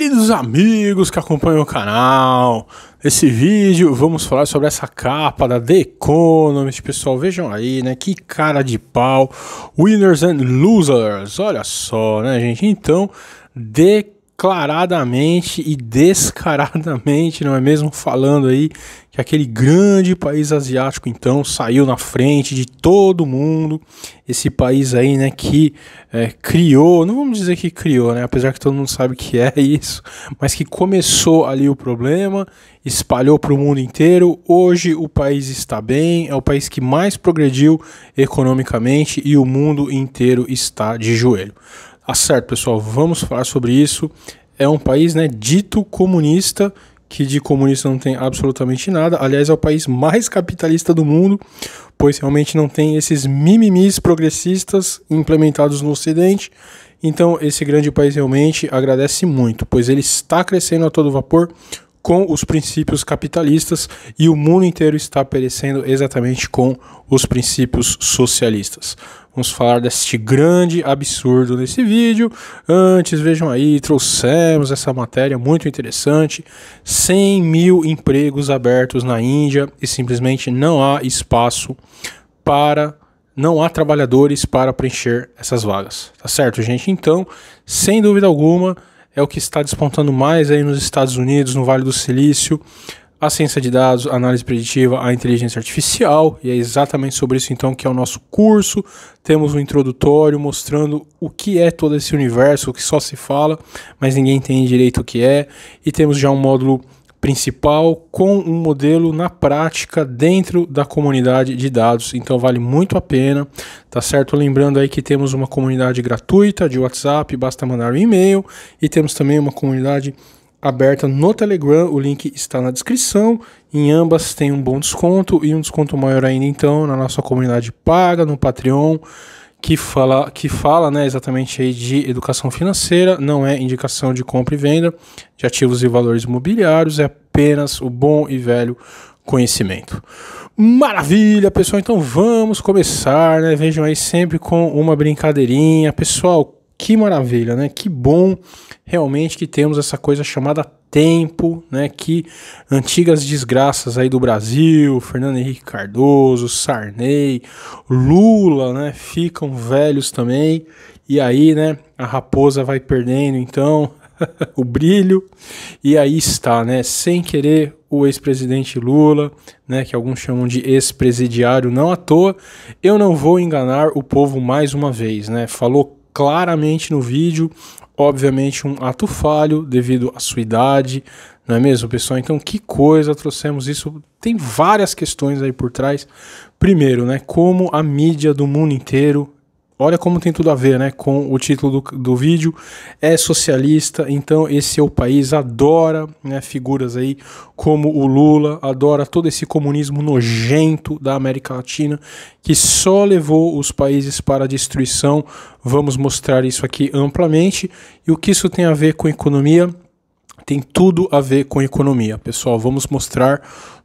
Queridos amigos que acompanham o canal, nesse vídeo vamos falar sobre essa capa da The Economist, pessoal, vejam aí, né, que cara de pau, winners and losers, olha só, né, gente, então, The declaradamente e descaradamente, não é mesmo? Falando aí que aquele grande país asiático então saiu na frente de todo mundo. Esse país aí, né, que é, criou, não vamos dizer que criou, né, apesar que todo mundo sabe que é isso, mas que começou ali o problema, espalhou para o mundo inteiro. Hoje o país está bem, é o país que mais progrediu economicamente e o mundo inteiro está de joelho. Ah, certo, pessoal, vamos falar sobre isso. É um país né, dito comunista, que de comunista não tem absolutamente nada. Aliás, é o país mais capitalista do mundo, pois realmente não tem esses mimimis progressistas implementados no Ocidente. Então, esse grande país realmente agradece muito, pois ele está crescendo a todo vapor com os princípios capitalistas e o mundo inteiro está perecendo exatamente com os princípios socialistas. Vamos falar deste grande absurdo nesse vídeo. Antes, vejam aí, trouxemos essa matéria muito interessante: 100 mil empregos abertos na Índia e simplesmente não há espaço para não há trabalhadores para preencher essas vagas, tá certo, gente? Então, sem dúvida alguma, é o que está despontando mais aí nos Estados Unidos, no Vale do Silício, a ciência de dados, a análise preditiva, a inteligência artificial, e é exatamente sobre isso então que é o nosso curso. Temos um introdutório mostrando o que é todo esse universo, o que só se fala, mas ninguém tem direito o que é, e temos já um módulo principal com um modelo na prática dentro da comunidade de dados. Então vale muito a pena, tá certo? Lembrando aí que temos uma comunidade gratuita de WhatsApp, basta mandar um e-mail e temos também uma comunidade aberta no Telegram, o link está na descrição. Em ambas tem um bom desconto e um desconto maior ainda então na nossa comunidade paga, no Patreon, que fala, que fala né, exatamente aí de educação financeira, não é indicação de compra e venda de ativos e valores imobiliários, é apenas o bom e velho conhecimento. Maravilha, pessoal, então vamos começar, né? Vejam aí sempre com uma brincadeirinha. Pessoal, que maravilha, né? Que bom realmente que temos essa coisa chamada tempo, né? Que antigas desgraças aí do Brasil, Fernando Henrique Cardoso, Sarney, Lula, né? Ficam velhos também. E aí, né? A raposa vai perdendo, então, o brilho. E aí está, né? Sem querer, o ex-presidente Lula, né, que alguns chamam de ex-presidiário, não à toa, eu não vou enganar o povo mais uma vez, né? Falou claramente no vídeo. Obviamente, um ato falho devido à sua idade, não é mesmo, pessoal? Então, que coisa trouxemos isso. Tem várias questões aí por trás. Primeiro, né, como a mídia do mundo inteiro Olha como tem tudo a ver né, com o título do, do vídeo. É socialista, então esse é o país, adora né, figuras aí como o Lula, adora todo esse comunismo nojento da América Latina que só levou os países para a destruição. Vamos mostrar isso aqui amplamente. E o que isso tem a ver com economia? Tem tudo a ver com economia, pessoal. Vamos mostrar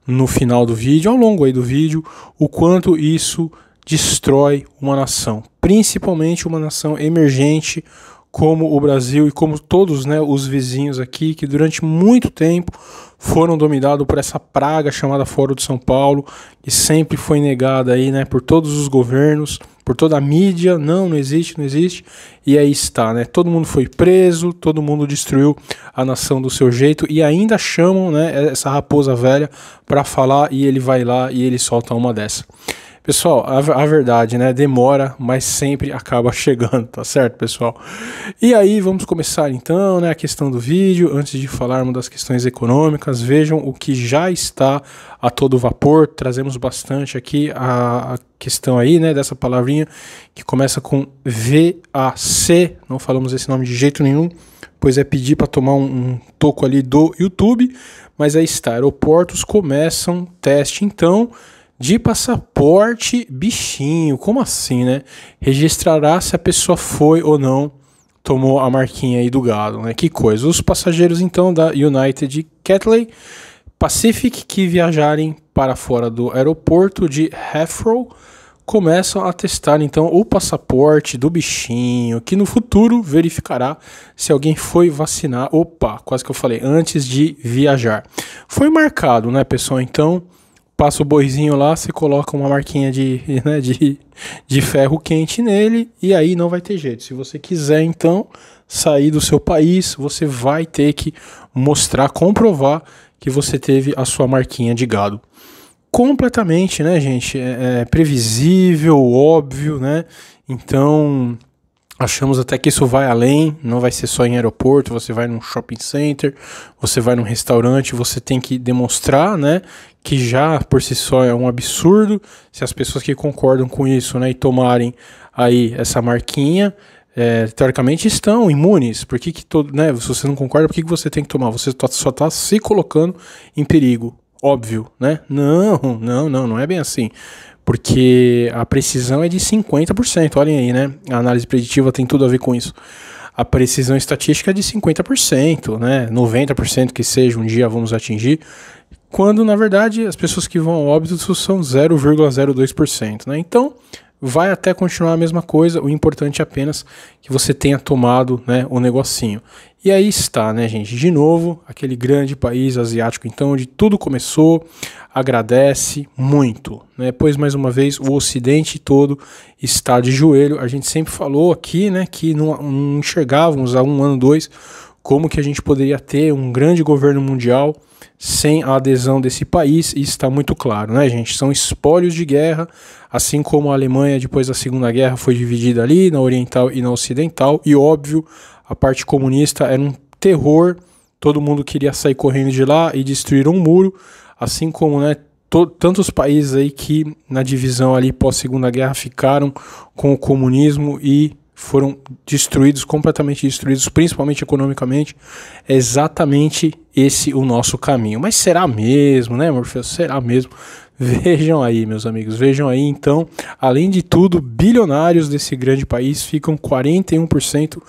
no final do vídeo, ao longo aí do vídeo, o quanto isso destrói uma nação, principalmente uma nação emergente como o Brasil e como todos né, os vizinhos aqui, que durante muito tempo foram dominados por essa praga chamada Fórum de São Paulo, que sempre foi negada aí, né, por todos os governos, por toda a mídia, não, não existe, não existe, e aí está, né, todo mundo foi preso, todo mundo destruiu a nação do seu jeito, e ainda chamam né, essa raposa velha para falar, e ele vai lá e ele solta uma dessa. Pessoal, a, a, verdade, né? Demora, mas sempre acaba chegando, tá certo, pessoal? E aí, vamos começar então, né? A questão do vídeo. Antes de falarmos das questões econômicas, vejam o que já está a todo vapor. Trazemos bastante aqui a, a questão aí, né? Dessa palavrinha que começa com VAC. Não falamos esse nome de jeito nenhum pois é pedir para tomar um, um, toco ali do YouTube, mas aí está, aeroportos começam teste então, de passaporte bichinho. Como assim, né? Registrará se a pessoa foi ou não tomou a marquinha aí do gado, né? Que coisa. Os passageiros então da United Catley Pacific que viajarem para fora do aeroporto de Heathrow começam a testar então o passaporte do bichinho, que no futuro verificará se alguém foi vacinar. Opa, quase que eu falei, antes de viajar. Foi marcado, né, pessoal? Então, passa o boizinho lá, você coloca uma marquinha de, né, de, de ferro quente nele e aí não vai ter jeito. Se você quiser, então, sair do seu país, você vai ter que mostrar, comprovar que você teve a sua marquinha de gado. Completamente, né, gente? É, é previsível, óbvio, né? Então, Achamos até que isso vai além, não vai ser só em aeroporto, você vai num shopping center, você vai num restaurante, você tem que demonstrar, né, que já por si só é um absurdo, se as pessoas que concordam com isso né, e tomarem aí essa marquinha, é, teoricamente estão imunes. Por que, que todo, né, se você não concorda, por que, que você tem que tomar? Você tá, só está se colocando em perigo, óbvio, né? Não, não, não, não é bem assim. Porque a precisão é de 50%, olhem aí, né? A análise preditiva tem tudo a ver com isso a precisão estatística é de 50%, né? 90% que seja, um dia vamos atingir quando na verdade as pessoas que vão a óbito são 0,02%. Né? Então vai até continuar a mesma coisa, o importante é apenas que você tenha tomado né, o negocinho. E aí está, né, gente? De novo, aquele grande país asiático, então, onde tudo começou, agradece muito. Né? Pois, mais uma vez, o Ocidente todo está de joelho. A gente sempre falou aqui né, que não, não enxergávamos há um ano, dois, como que a gente poderia ter um grande governo mundial sem a adesão desse país, isso está muito claro, né, gente? São espólios de guerra, assim como a Alemanha depois da Segunda Guerra foi dividida ali na oriental e na ocidental, e óbvio, a parte comunista era um terror, todo mundo queria sair correndo de lá e destruir um muro, assim como, né, tantos países aí que na divisão ali pós Segunda Guerra ficaram com o comunismo e foram destruídos, completamente destruídos, principalmente economicamente. É exatamente esse o nosso caminho. Mas será mesmo, né, Morpheus? Será mesmo? Vejam aí, meus amigos, vejam aí. Então, além de tudo, bilionários desse grande país ficam 41%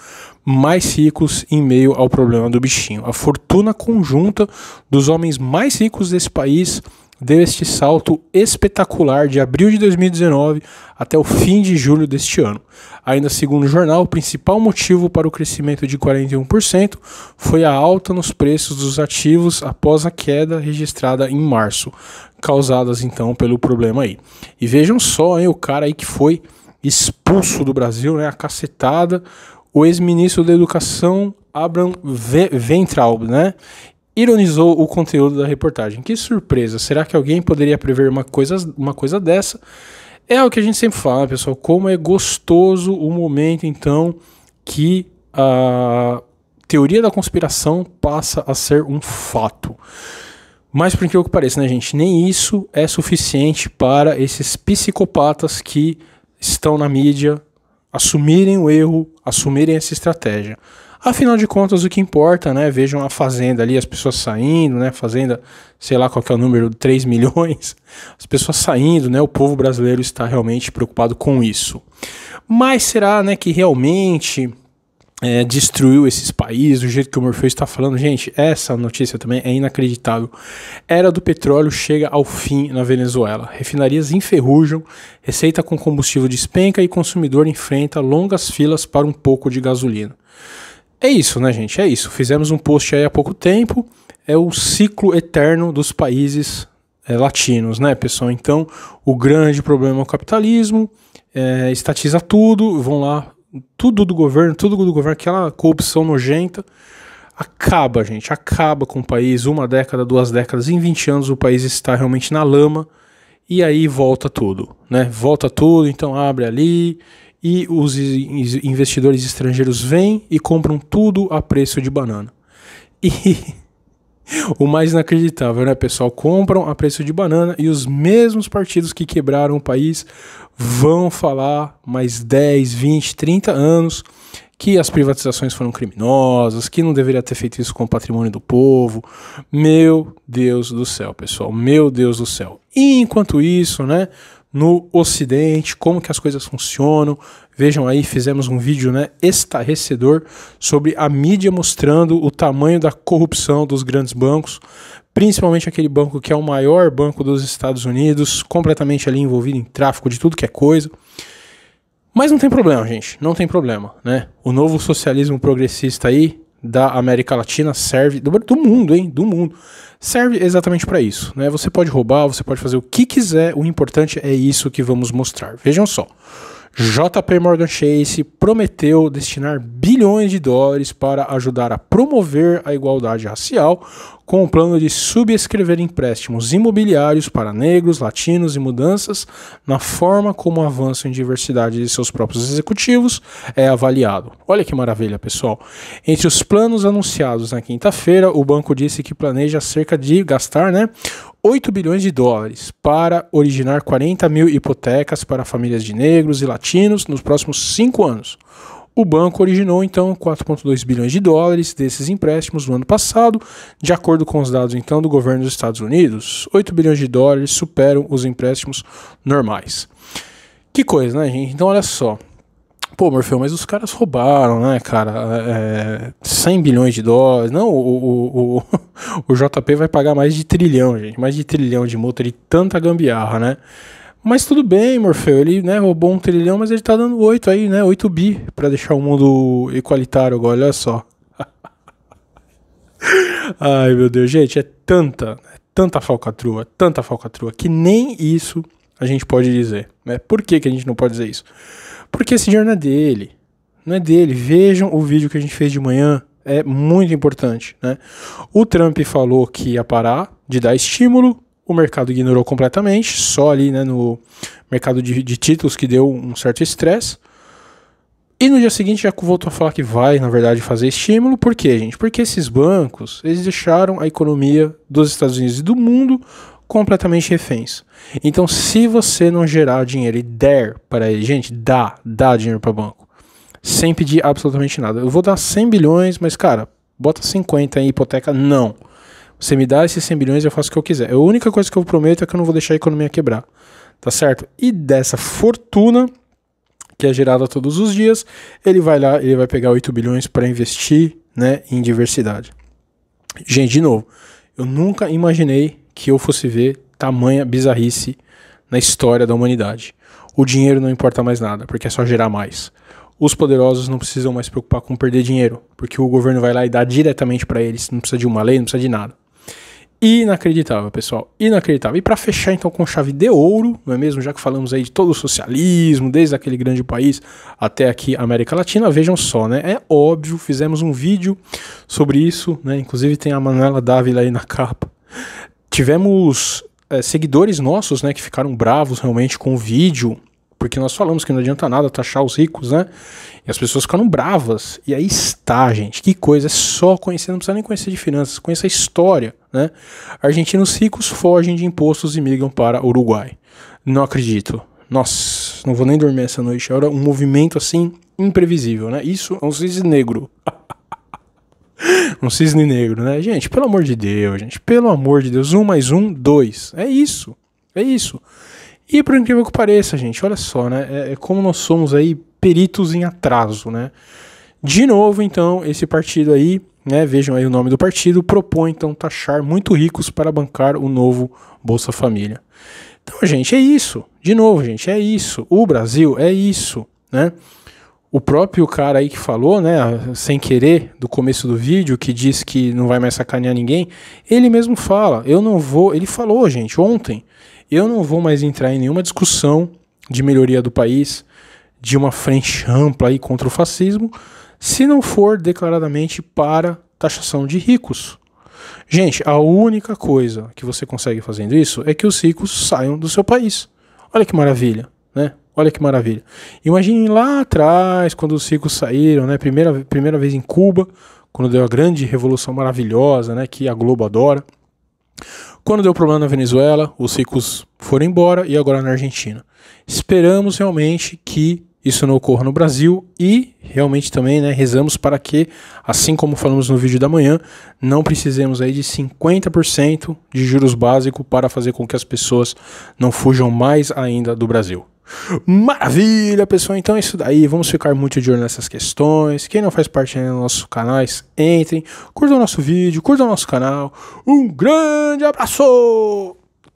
mais ricos em meio ao problema do bichinho. A fortuna conjunta dos homens mais ricos desse país deu este salto espetacular de abril de 2019 até o fim de julho deste ano. Ainda segundo o jornal, o principal motivo para o crescimento de 41% foi a alta nos preços dos ativos após a queda registrada em março, causadas então pelo problema aí. E vejam só, hein, o cara aí que foi expulso do Brasil, né, a cacetada, o ex-ministro da Educação Abraham Ventral, né? ironizou o conteúdo da reportagem. Que surpresa! Será que alguém poderia prever uma coisa, uma coisa dessa? É o que a gente sempre fala, pessoal. Como é gostoso o momento, então, que a teoria da conspiração passa a ser um fato. Mas por incrível que pareça, né, gente? Nem isso é suficiente para esses psicopatas que estão na mídia assumirem o erro, assumirem essa estratégia. Afinal de contas, o que importa, né? Vejam a fazenda ali, as pessoas saindo, né? Fazenda, sei lá qual é o número, 3 milhões. As pessoas saindo, né? O povo brasileiro está realmente preocupado com isso. Mas será, né, que realmente é, destruiu esses países, do jeito que o Morfeu está falando. Gente, essa notícia também é inacreditável. Era do petróleo chega ao fim na Venezuela. Refinarias enferrujam, receita com combustível despenca e consumidor enfrenta longas filas para um pouco de gasolina. É isso, né, gente? É isso. Fizemos um post aí há pouco tempo. É o ciclo eterno dos países é, latinos, né, pessoal? Então, o grande problema é o capitalismo, é, estatiza tudo, vão lá, tudo do governo, tudo do governo, aquela corrupção nojenta. Acaba, gente, acaba com o país, uma década, duas décadas, em 20 anos o país está realmente na lama, e aí volta tudo, né? Volta tudo, então abre ali e os investidores estrangeiros vêm e compram tudo a preço de banana. E o mais inacreditável, né, pessoal? Compram a preço de banana e os mesmos partidos que quebraram o país vão falar mais 10, 20, 30 anos que as privatizações foram criminosas, que não deveria ter feito isso com o patrimônio do povo. Meu Deus do céu, pessoal, meu Deus do céu. E enquanto isso, né, no Ocidente, como que as coisas funcionam. Vejam aí, fizemos um vídeo né, estarrecedor sobre a mídia mostrando o tamanho da corrupção dos grandes bancos, principalmente aquele banco que é o maior banco dos Estados Unidos, completamente ali envolvido em tráfico de tudo que é coisa. Mas não tem problema, gente, não tem problema, né? O novo socialismo progressista aí da América Latina serve do, do mundo, hein? Do mundo serve exatamente para isso, né? Você pode roubar, você pode fazer o que quiser. O importante é isso que vamos mostrar. Vejam só. JP Morgan Chase prometeu destinar bilhões de dólares para ajudar a promover a igualdade racial, com o plano de subscrever empréstimos imobiliários para negros, latinos e mudanças na forma como o avanço em diversidade de seus próprios executivos é avaliado. Olha que maravilha, pessoal. Entre os planos anunciados na quinta-feira, o banco disse que planeja cerca de gastar, né, 8 bilhões de dólares para originar 40 mil hipotecas para famílias de negros e latinos nos próximos cinco anos. O banco originou então 4,2 bilhões de dólares desses empréstimos no ano passado, de acordo com os dados então do governo dos Estados Unidos. 8 bilhões de dólares superam os empréstimos normais. Que coisa, né, gente? Então olha só pô, Morfeu, mas os caras roubaram, né, cara? É, 100 bilhões de dólares. Não, o, o, o, o, JP vai pagar mais de trilhão, gente. Mais de trilhão de multa de tanta gambiarra, né? Mas tudo bem, Morfeu. Ele né, roubou um trilhão, mas ele tá dando 8 aí, né? 8 bi para deixar o mundo igualitário agora, olha só. Ai, meu Deus, gente, é tanta, é tanta falcatrua, tanta falcatrua, que nem isso a gente pode dizer. Né? Por que, que a gente não pode dizer isso? Porque esse dinheiro não é dele. Não é dele. Vejam o vídeo que a gente fez de manhã. É muito importante. Né? O Trump falou que ia parar de dar estímulo. O mercado ignorou completamente. Só ali né, no mercado de, de títulos que deu um certo estresse. E no dia seguinte já voltou a falar que vai, na verdade, fazer estímulo. Por quê, gente? Porque esses bancos, eles deixaram a economia dos Estados Unidos e do mundo completamente reféns. Então, se você não gerar dinheiro e der para ele, gente, dá, dá dinheiro para o banco. Sem pedir absolutamente nada. Eu vou dar 100 bilhões, mas cara, bota 50 em hipoteca, não. Você me dá esses 100 bilhões, eu faço o que eu quiser. A única coisa que eu prometo é que eu não vou deixar a economia quebrar. Tá certo? E dessa fortuna que é gerada todos os dias, ele vai lá, ele vai pegar 8 bilhões para investir, né, em diversidade. Gente, de novo, eu nunca imaginei que eu fosse ver tamanha bizarrice na história da humanidade. O dinheiro não importa mais nada, porque é só gerar mais. Os poderosos não precisam mais se preocupar com perder dinheiro, porque o governo vai lá e dá diretamente para eles, não precisa de uma lei, não precisa de nada. Inacreditável, pessoal, inacreditável. E para fechar então com chave de ouro, não é mesmo? Já que falamos aí de todo o socialismo, desde aquele grande país até aqui América Latina, vejam só, né? É óbvio, fizemos um vídeo sobre isso, né? Inclusive tem a Manuela Dávila aí na capa. Tivemos é, seguidores nossos, né, que ficaram bravos realmente com o vídeo, porque nós falamos que não adianta nada taxar os ricos, né? E as pessoas ficaram bravas. E aí está, gente, que coisa, é só conhecer, não precisa nem conhecer de finanças, conhecer a história, né? Argentinos ricos fogem de impostos e migram para Uruguai. Não acredito. Nossa, não vou nem dormir essa noite. Era um movimento assim imprevisível, né? Isso é um cisne negro. um cisne negro, né? Gente, pelo amor de Deus, gente, pelo amor de Deus, um mais um, dois. É isso, é isso. E por incrível que pareça, gente, olha só, né? É, é como nós somos aí peritos em atraso, né? De novo, então, esse partido aí, né? Vejam aí o nome do partido, propõe então taxar muito ricos para bancar o novo Bolsa Família. Então, gente, é isso. De novo, gente, é isso. O Brasil é isso, né? O próprio cara aí que falou, né, sem querer, do começo do vídeo, que diz que não vai mais sacanear ninguém, ele mesmo fala, eu não vou, ele falou, gente, ontem, eu não vou mais entrar em nenhuma discussão de melhoria do país, de uma frente ampla aí contra o fascismo, se não for declaradamente para taxação de ricos. Gente, a única coisa que você consegue fazendo isso é que os ricos saiam do seu país. Olha que maravilha, né? Olha que maravilha. Imagine lá atrás, quando os ricos saíram, né? Primeira, primeira vez em Cuba, quando deu a grande revolução maravilhosa, né? Que a Globo adora. Quando deu problema na Venezuela, os ricos foram embora e agora na Argentina. Esperamos realmente que isso não ocorra no Brasil e realmente também né, rezamos para que, assim como falamos no vídeo da manhã, não precisemos aí de 50% de juros básico para fazer com que as pessoas não fujam mais ainda do Brasil. Maravilha, pessoal. Então é isso daí. Vamos ficar muito de olho nessas questões. Quem não faz parte ainda dos nossos canais, entrem, curtam o nosso vídeo, curtam o nosso canal. Um grande abraço!